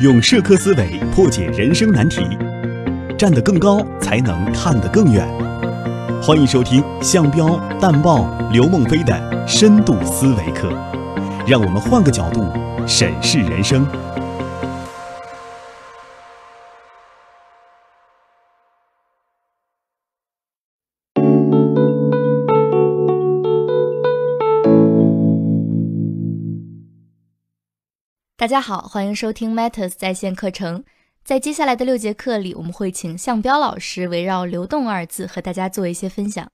用社科思维破解人生难题，站得更高才能看得更远。欢迎收听向彪、淡报》刘梦飞的深度思维课，让我们换个角度审视人生。大家好，欢迎收听 Matters 在线课程。在接下来的六节课里，我们会请向彪老师围绕“流动”二字和大家做一些分享。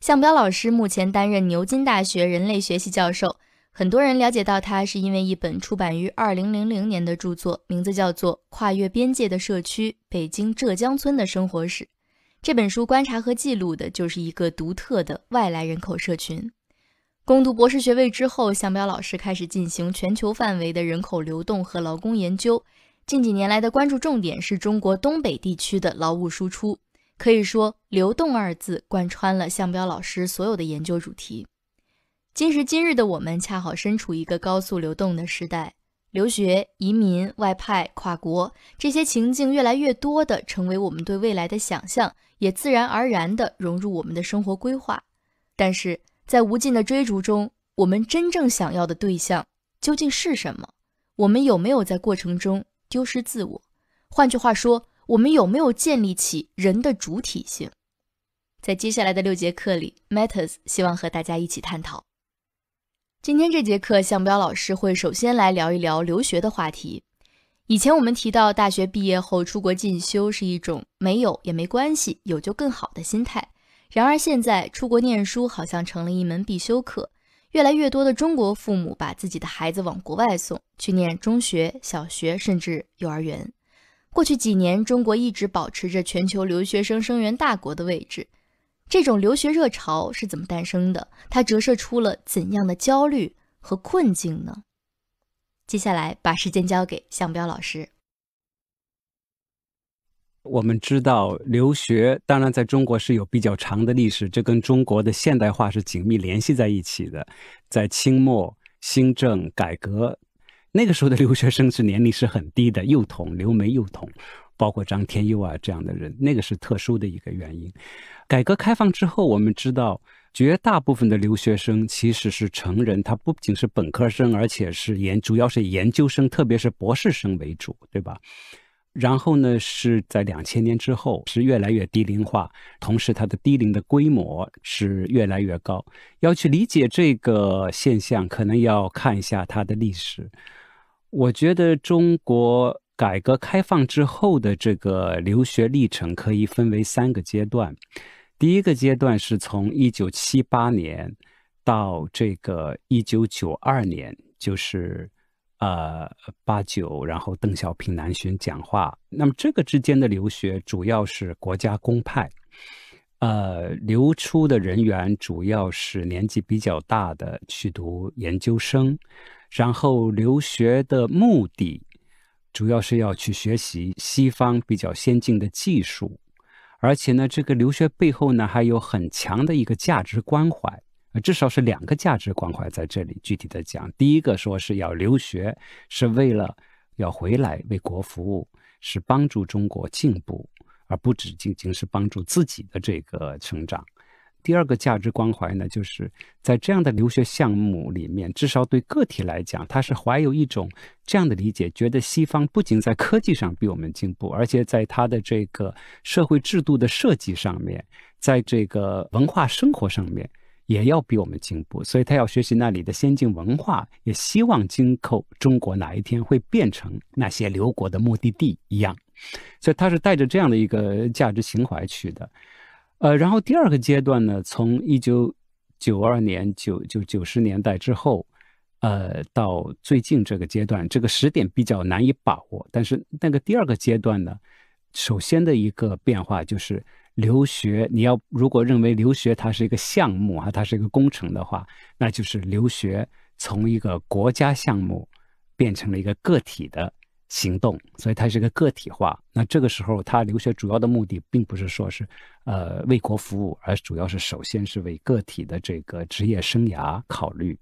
向彪老师目前担任牛津大学人类学教授。很多人了解到他是因为一本出版于2000年的著作，名字叫做《跨越边界的社区：北京浙江村的生活史》。这本书观察和记录的就是一个独特的外来人口社群。攻读博士学位之后，向彪老师开始进行全球范围的人口流动和劳工研究。近几年来的关注重点是中国东北地区的劳务输出，可以说“流动”二字贯穿了向彪老师所有的研究主题。今时今日的我们恰好身处一个高速流动的时代，留学、移民、外派、跨国，这些情境越来越多地成为我们对未来的想象，也自然而然地融入我们的生活规划。但是，在无尽的追逐中，我们真正想要的对象究竟是什么？我们有没有在过程中丢失自我？换句话说，我们有没有建立起人的主体性？在接下来的六节课里，Matters 希望和大家一起探讨。今天这节课，向彪老师会首先来聊一聊留学的话题。以前我们提到，大学毕业后出国进修是一种没有也没关系，有就更好的心态。然而，现在出国念书好像成了一门必修课，越来越多的中国父母把自己的孩子往国外送去念中学、小学，甚至幼儿园。过去几年，中国一直保持着全球留学生生源大国的位置。这种留学热潮是怎么诞生的？它折射出了怎样的焦虑和困境呢？接下来，把时间交给向彪老师。我们知道留学，当然在中国是有比较长的历史，这跟中国的现代化是紧密联系在一起的。在清末新政改革那个时候的留学生是年龄是很低的幼童，留美幼童，包括张天佑啊这样的人，那个是特殊的一个原因。改革开放之后，我们知道绝大部分的留学生其实是成人，他不仅是本科生，而且是研，主要是研究生，特别是博士生为主，对吧？然后呢，是在两千年之后是越来越低龄化，同时它的低龄的规模是越来越高。要去理解这个现象，可能要看一下它的历史。我觉得中国改革开放之后的这个留学历程可以分为三个阶段。第一个阶段是从一九七八年到这个一九九二年，就是。呃，八九，然后邓小平南巡讲话，那么这个之间的留学主要是国家公派，呃，流出的人员主要是年纪比较大的去读研究生，然后留学的目的主要是要去学习西方比较先进的技术，而且呢，这个留学背后呢还有很强的一个价值关怀。至少是两个价值关怀在这里具体的讲，第一个说是要留学，是为了要回来为国服务，是帮助中国进步，而不只仅仅是帮助自己的这个成长。第二个价值关怀呢，就是在这样的留学项目里面，至少对个体来讲，他是怀有一种这样的理解，觉得西方不仅在科技上比我们进步，而且在他的这个社会制度的设计上面，在这个文化生活上面。也要比我们进步，所以他要学习那里的先进文化，也希望今后中国哪一天会变成那些留国的目的地一样，所以他是带着这样的一个价值情怀去的。呃，然后第二个阶段呢，从一九九二年九九九十年代之后，呃，到最近这个阶段，这个时点比较难以把握。但是那个第二个阶段呢，首先的一个变化就是。留学，你要如果认为留学它是一个项目啊，它是一个工程的话，那就是留学从一个国家项目变成了一个个体的行动，所以它是一个个体化。那这个时候，他留学主要的目的并不是说是，呃，为国服务，而主要是首先是为个体的这个职业生涯考虑，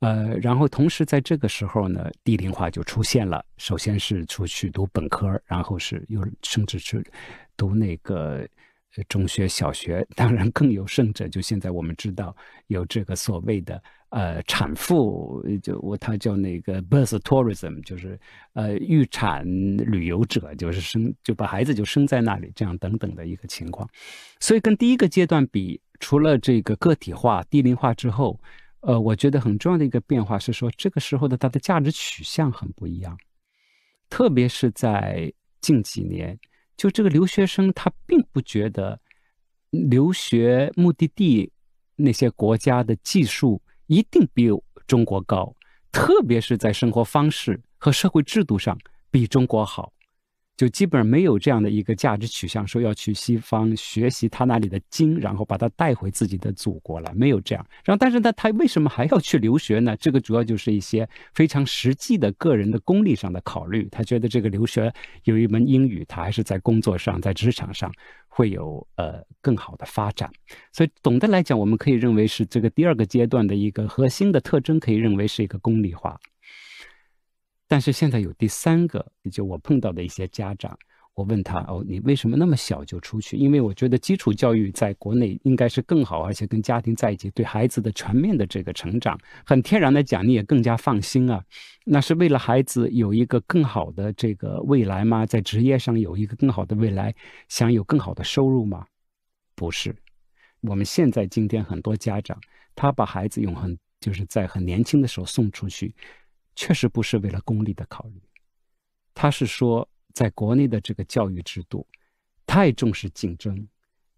呃，然后同时在这个时候呢，低龄化就出现了，首先是出去读本科，然后是又甚至是读那个。中学、小学，当然更有甚者，就现在我们知道有这个所谓的呃产妇，就我他叫那个 birth tourism，就是呃预产旅游者，就是生就把孩子就生在那里，这样等等的一个情况。所以跟第一个阶段比，除了这个个体化、低龄化之后，呃，我觉得很重要的一个变化是说，这个时候的它的价值取向很不一样，特别是在近几年。就这个留学生，他并不觉得留学目的地那些国家的技术一定比中国高，特别是在生活方式和社会制度上比中国好。就基本上没有这样的一个价值取向，说要去西方学习他那里的经，然后把它带回自己的祖国来，没有这样。然后，但是呢，他为什么还要去留学呢？这个主要就是一些非常实际的个人的功利上的考虑。他觉得这个留学有一门英语，他还是在工作上、在职场上会有呃更好的发展。所以，总的来讲，我们可以认为是这个第二个阶段的一个核心的特征，可以认为是一个功利化。但是现在有第三个，就我碰到的一些家长，我问他哦，你为什么那么小就出去？因为我觉得基础教育在国内应该是更好，而且跟家庭在一起，对孩子的全面的这个成长，很天然的讲，你也更加放心啊。那是为了孩子有一个更好的这个未来吗？在职业上有一个更好的未来，想有更好的收入吗？不是。我们现在今天很多家长，他把孩子用很就是在很年轻的时候送出去。确实不是为了功利的考虑，他是说，在国内的这个教育制度太重视竞争，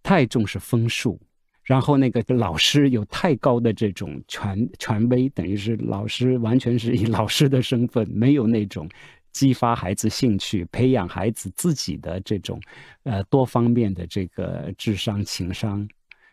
太重视分数，然后那个老师有太高的这种权权威，等于是老师完全是以老师的身份，没有那种激发孩子兴趣、培养孩子自己的这种呃多方面的这个智商、情商，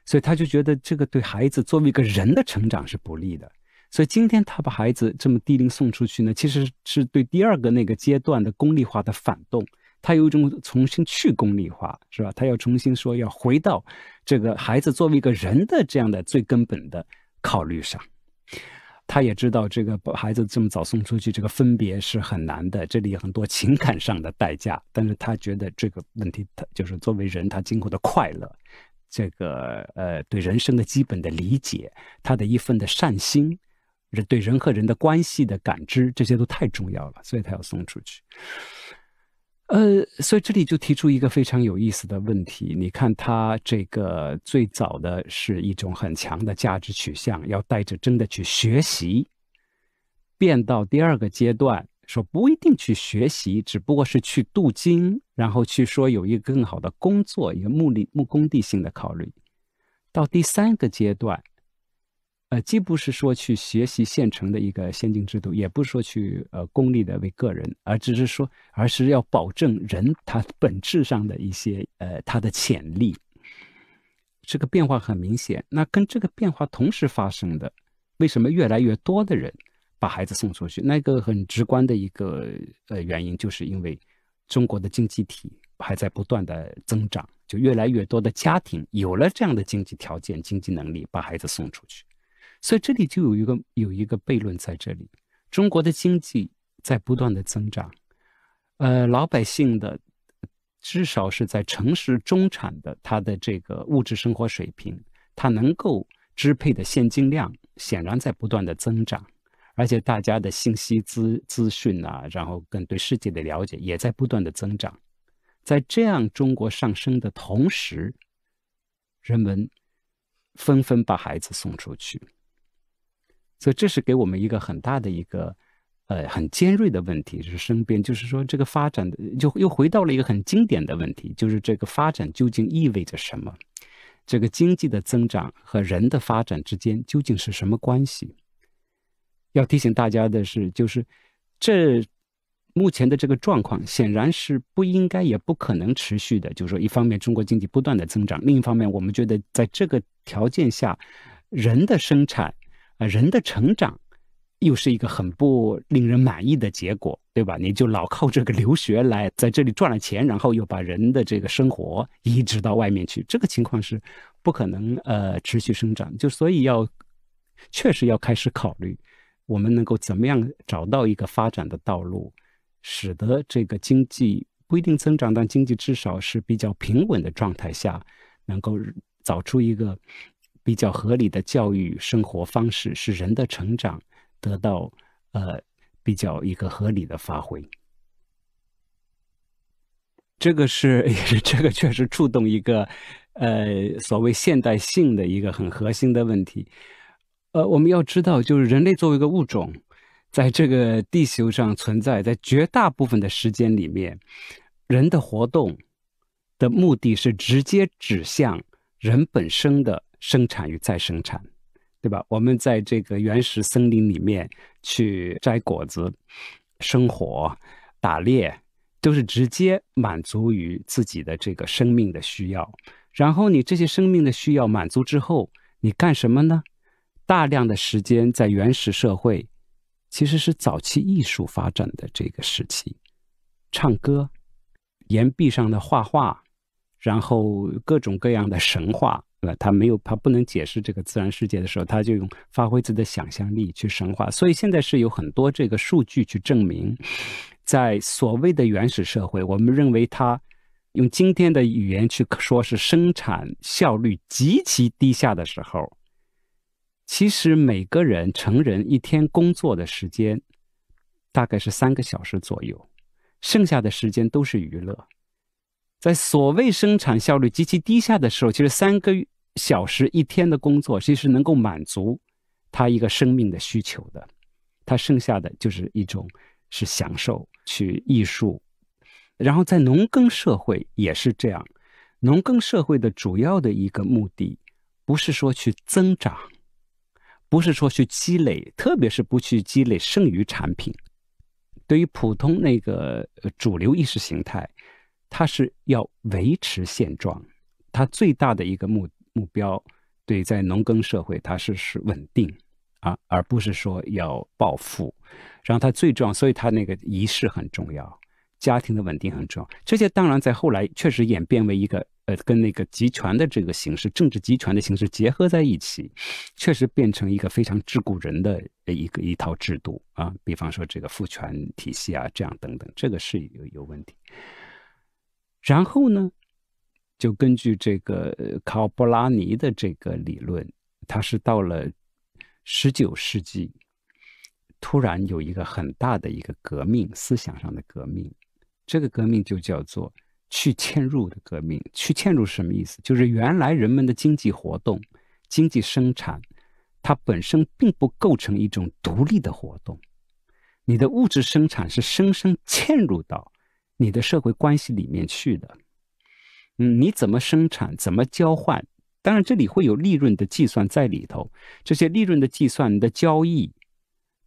所以他就觉得这个对孩子作为一个人的成长是不利的。所以今天他把孩子这么低龄送出去呢，其实是对第二个那个阶段的功利化的反动。他有一种重新去功利化，是吧？他要重新说要回到这个孩子作为一个人的这样的最根本的考虑上。他也知道这个把孩子这么早送出去，这个分别是很难的，这里有很多情感上的代价。但是他觉得这个问题，他就是作为人，他今后的快乐，这个呃对人生的基本的理解，他的一份的善心。对人和人的关系的感知，这些都太重要了，所以他要送出去。呃，所以这里就提出一个非常有意思的问题：，你看他这个最早的是一种很强的价值取向，要带着真的去学习；，变到第二个阶段，说不一定去学习，只不过是去镀金，然后去说有一个更好的工作，一个目的、目工地性的考虑；，到第三个阶段。呃，既不是说去学习现成的一个先进制度，也不是说去呃功利的为个人，而只是说，而是要保证人他本质上的一些呃他的潜力。这个变化很明显。那跟这个变化同时发生的，为什么越来越多的人把孩子送出去？那个很直观的一个呃原因，就是因为中国的经济体还在不断的增长，就越来越多的家庭有了这样的经济条件、经济能力，把孩子送出去。所以这里就有一个有一个悖论在这里：中国的经济在不断的增长，呃，老百姓的，至少是在城市中产的，他的这个物质生活水平，他能够支配的现金量显然在不断的增长，而且大家的信息资资讯啊，然后跟对世界的了解也在不断的增长。在这样中国上升的同时，人们纷纷把孩子送出去。所以，这是给我们一个很大的一个，呃，很尖锐的问题，是身边就是说，这个发展的就又回到了一个很经典的问题，就是这个发展究竟意味着什么？这个经济的增长和人的发展之间究竟是什么关系？要提醒大家的是，就是这目前的这个状况显然是不应该也不可能持续的。就是说，一方面中国经济不断的增长，另一方面我们觉得在这个条件下，人的生产。啊，人的成长又是一个很不令人满意的结果，对吧？你就老靠这个留学来在这里赚了钱，然后又把人的这个生活移植到外面去，这个情况是不可能呃持续生长。就所以要确实要开始考虑，我们能够怎么样找到一个发展的道路，使得这个经济不一定增长，但经济至少是比较平稳的状态下，能够找出一个。比较合理的教育生活方式，使人的成长得到呃比较一个合理的发挥。这个是 也是这个确实触动一个呃所谓现代性的一个很核心的问题。呃，我们要知道，就是人类作为一个物种，在这个地球上存在，在绝大部分的时间里面，人的活动的目的是直接指向人本身的。生产与再生产，对吧？我们在这个原始森林里面去摘果子、生火、打猎，都是直接满足于自己的这个生命的需要。然后你这些生命的需要满足之后，你干什么呢？大量的时间在原始社会，其实是早期艺术发展的这个时期，唱歌、岩壁上的画画，然后各种各样的神话。他没有，他不能解释这个自然世界的时候，他就用发挥自己的想象力去神话。所以现在是有很多这个数据去证明，在所谓的原始社会，我们认为它用今天的语言去说，是生产效率极其低下的时候，其实每个人成人一天工作的时间大概是三个小时左右，剩下的时间都是娱乐。在所谓生产效率极其低下的时候，其实三个月。小时一天的工作，其实能够满足他一个生命的需求的，他剩下的就是一种是享受去艺术。然后在农耕社会也是这样，农耕社会的主要的一个目的，不是说去增长，不是说去积累，特别是不去积累剩余产品。对于普通那个主流意识形态，它是要维持现状，它最大的一个目。目标对，在农耕社会，它是是稳定啊，而不是说要暴富。然后，它最重要，所以它那个仪式很重要，家庭的稳定很重要。这些当然在后来确实演变为一个呃，跟那个集权的这个形式，政治集权的形式结合在一起，确实变成一个非常桎梏人的一个一套制度啊。比方说这个父权体系啊，这样等等，这个是有有问题。然后呢？就根据这个卡尔·波拉尼的这个理论，他是到了十九世纪，突然有一个很大的一个革命，思想上的革命。这个革命就叫做去嵌入的革命。去嵌入什么意思？就是原来人们的经济活动、经济生产，它本身并不构成一种独立的活动。你的物质生产是深深嵌入到你的社会关系里面去的。嗯，你怎么生产，怎么交换？当然，这里会有利润的计算在里头。这些利润的计算你的交易，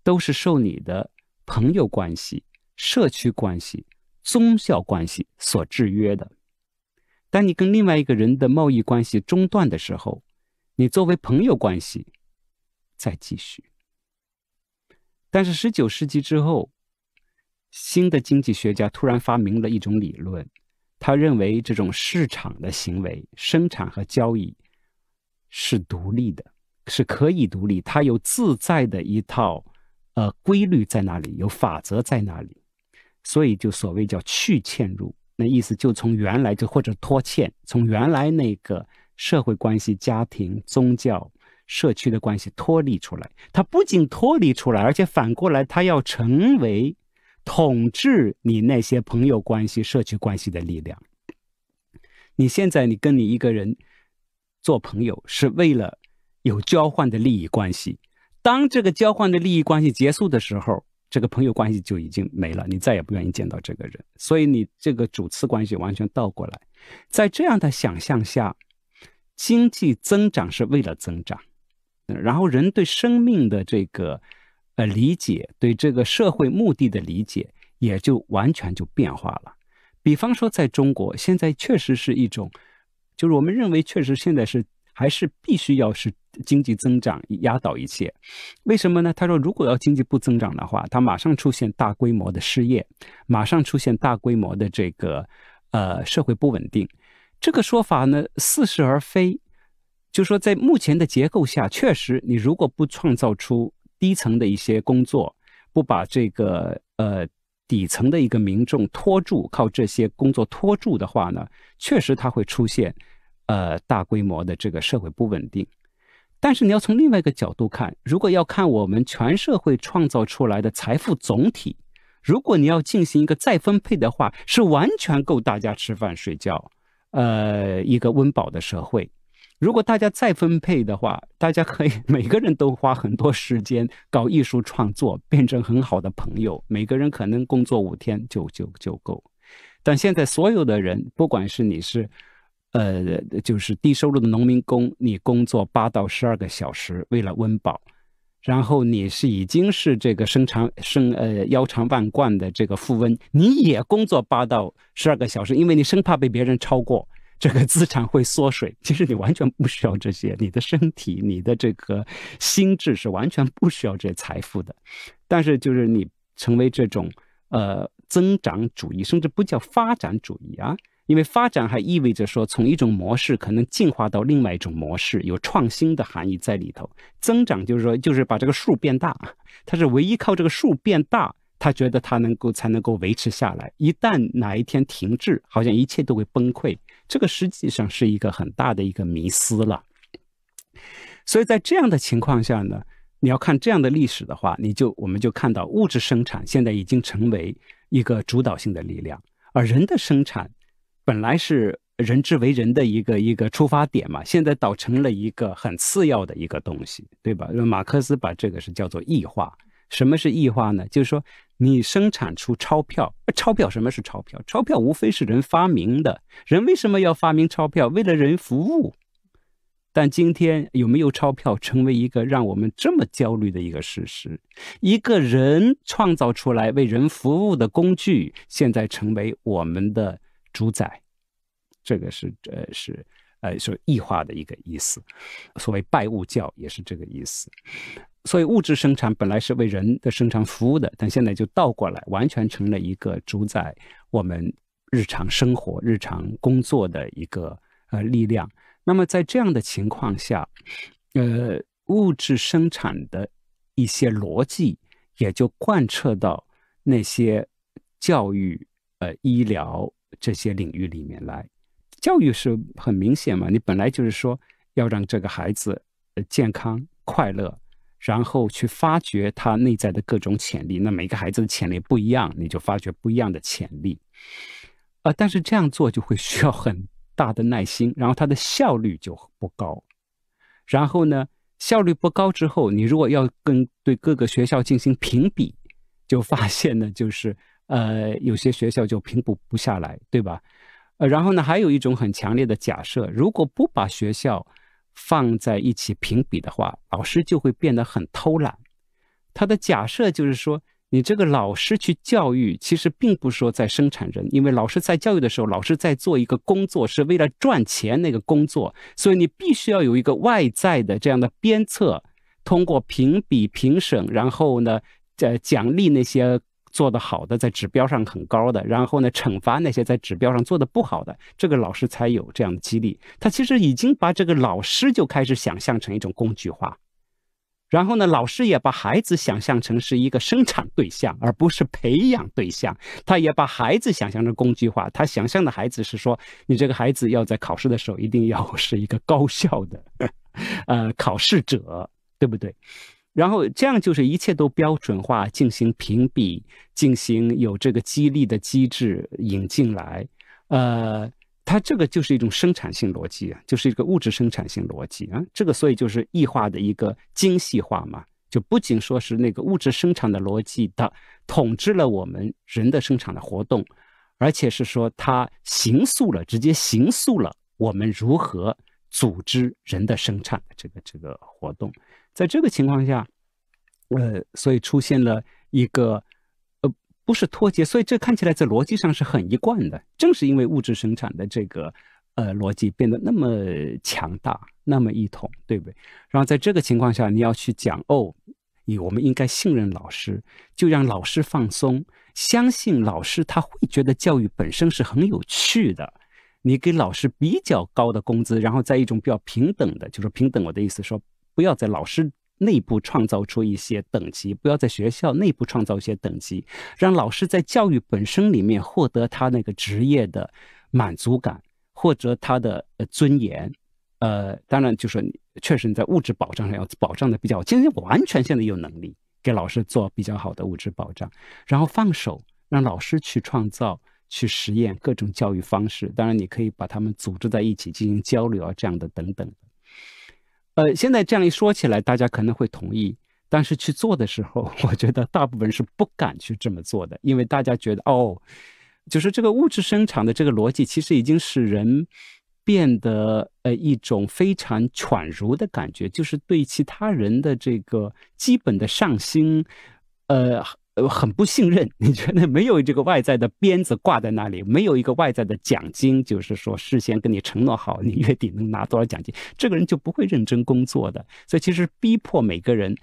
都是受你的朋友关系、社区关系、宗教关系所制约的。当你跟另外一个人的贸易关系中断的时候，你作为朋友关系再继续。但是，十九世纪之后，新的经济学家突然发明了一种理论。他认为这种市场的行为、生产和交易是独立的，是可以独立，它有自在的一套呃规律在那里，有法则在那里。所以就所谓叫去嵌入，那意思就从原来就或者脱欠，从原来那个社会关系、家庭、宗教、社区的关系脱离出来。它不仅脱离出来，而且反过来，它要成为。统治你那些朋友关系、社区关系的力量。你现在你跟你一个人做朋友是为了有交换的利益关系，当这个交换的利益关系结束的时候，这个朋友关系就已经没了，你再也不愿意见到这个人，所以你这个主次关系完全倒过来。在这样的想象下，经济增长是为了增长，然后人对生命的这个。呃，理解对这个社会目的的理解也就完全就变化了。比方说，在中国现在确实是一种，就是我们认为确实现在是还是必须要是经济增长压倒一切。为什么呢？他说，如果要经济不增长的话，它马上出现大规模的失业，马上出现大规模的这个呃社会不稳定。这个说法呢，似是而非。就说在目前的结构下，确实你如果不创造出。低层的一些工作，不把这个呃底层的一个民众拖住，靠这些工作拖住的话呢，确实它会出现呃大规模的这个社会不稳定。但是你要从另外一个角度看，如果要看我们全社会创造出来的财富总体，如果你要进行一个再分配的话，是完全够大家吃饭睡觉，呃，一个温饱的社会。如果大家再分配的话，大家可以每个人都花很多时间搞艺术创作，变成很好的朋友。每个人可能工作五天就就就够。但现在所有的人，不管是你是，呃，就是低收入的农民工，你工作八到十二个小时为了温饱；然后你是已经是这个身长身呃腰缠万贯的这个富翁，你也工作八到十二个小时，因为你生怕被别人超过。这个资产会缩水。其实你完全不需要这些，你的身体、你的这个心智是完全不需要这些财富的。但是就是你成为这种呃增长主义，甚至不叫发展主义啊，因为发展还意味着说从一种模式可能进化到另外一种模式，有创新的含义在里头。增长就是说就是把这个数变大，它是唯一靠这个数变大，他觉得他能够才能够维持下来。一旦哪一天停滞，好像一切都会崩溃。这个实际上是一个很大的一个迷思了，所以在这样的情况下呢，你要看这样的历史的话，你就我们就看到物质生产现在已经成为一个主导性的力量，而人的生产本来是人之为人的一个一个出发点嘛，现在倒成了一个很次要的一个东西，对吧？因为马克思把这个是叫做异化。什么是异化呢？就是说。你生产出钞票，钞票什么是钞票？钞票无非是人发明的，人为什么要发明钞票？为了人服务。但今天有没有钞票，成为一个让我们这么焦虑的一个事实。一个人创造出来为人服务的工具，现在成为我们的主宰，这个是呃是呃说异化的一个意思。所谓拜物教也是这个意思。所以，物质生产本来是为人的生产服务的，但现在就倒过来，完全成了一个主宰我们日常生活、日常工作的一个呃力量。那么，在这样的情况下，呃，物质生产的一些逻辑也就贯彻到那些教育、呃、医疗这些领域里面来。教育是很明显嘛，你本来就是说要让这个孩子呃健康快乐。然后去发掘他内在的各种潜力，那每个孩子的潜力不一样，你就发掘不一样的潜力，啊，但是这样做就会需要很大的耐心，然后它的效率就不高，然后呢，效率不高之后，你如果要跟对各个学校进行评比，就发现呢，就是呃，有些学校就评补不下来，对吧？呃，然后呢，还有一种很强烈的假设，如果不把学校。放在一起评比的话，老师就会变得很偷懒。他的假设就是说，你这个老师去教育，其实并不说在生产人，因为老师在教育的时候，老师在做一个工作是为了赚钱那个工作，所以你必须要有一个外在的这样的鞭策，通过评比、评审，然后呢，呃，奖励那些。做的好的，在指标上很高的，然后呢，惩罚那些在指标上做的不好的，这个老师才有这样的激励。他其实已经把这个老师就开始想象成一种工具化，然后呢，老师也把孩子想象成是一个生产对象，而不是培养对象。他也把孩子想象成工具化，他想象的孩子是说，你这个孩子要在考试的时候一定要是一个高效的，呃，考试者，对不对？然后这样就是一切都标准化进行评比，进行有这个激励的机制引进来，呃，它这个就是一种生产性逻辑啊，就是一个物质生产性逻辑啊，这个所以就是异化的一个精细化嘛，就不仅说是那个物质生产的逻辑的统治了我们人的生产的活动，而且是说它形塑了直接形塑了我们如何组织人的生产的这个这个活动。在这个情况下，呃，所以出现了一个，呃，不是脱节，所以这看起来在逻辑上是很一贯的。正是因为物质生产的这个，呃，逻辑变得那么强大、那么一统，对不对？然后在这个情况下，你要去讲哦，你我们应该信任老师，就让老师放松，相信老师他会觉得教育本身是很有趣的。你给老师比较高的工资，然后在一种比较平等的，就是平等，我的意思说。不要在老师内部创造出一些等级，不要在学校内部创造一些等级，让老师在教育本身里面获得他那个职业的满足感，获得他的呃尊严。呃，当然，就说确实你在物质保障上要保障的比较今天完全现在有能力给老师做比较好的物质保障，然后放手让老师去创造、去实验各种教育方式。当然，你可以把他们组织在一起进行交流啊，这样的等等。呃，现在这样一说起来，大家可能会同意，但是去做的时候，我觉得大部分是不敢去这么做的，因为大家觉得，哦，就是这个物质生产的这个逻辑，其实已经使人变得呃一种非常喘如的感觉，就是对其他人的这个基本的上心，呃。很不信任。你觉得没有这个外在的鞭子挂在那里，没有一个外在的奖金，就是说事先跟你承诺好，你月底能拿多少奖金，这个人就不会认真工作的。所以，其实逼迫每个人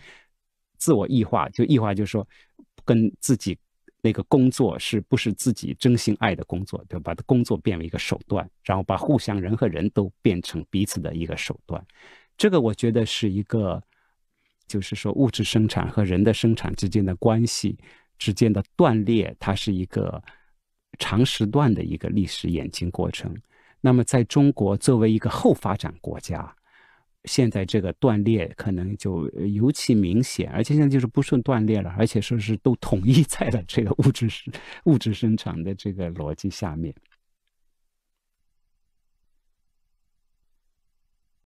自我异化，就异化，就是说跟自己那个工作是不是自己真心爱的工作，就把工作变为一个手段，然后把互相人和人都变成彼此的一个手段。这个我觉得是一个。就是说，物质生产和人的生产之间的关系之间的断裂，它是一个长时段的一个历史演进过程。那么，在中国作为一个后发展国家，现在这个断裂可能就尤其明显，而且现在就是不顺断裂了，而且说是都统一在了这个物质物物质生产的这个逻辑下面。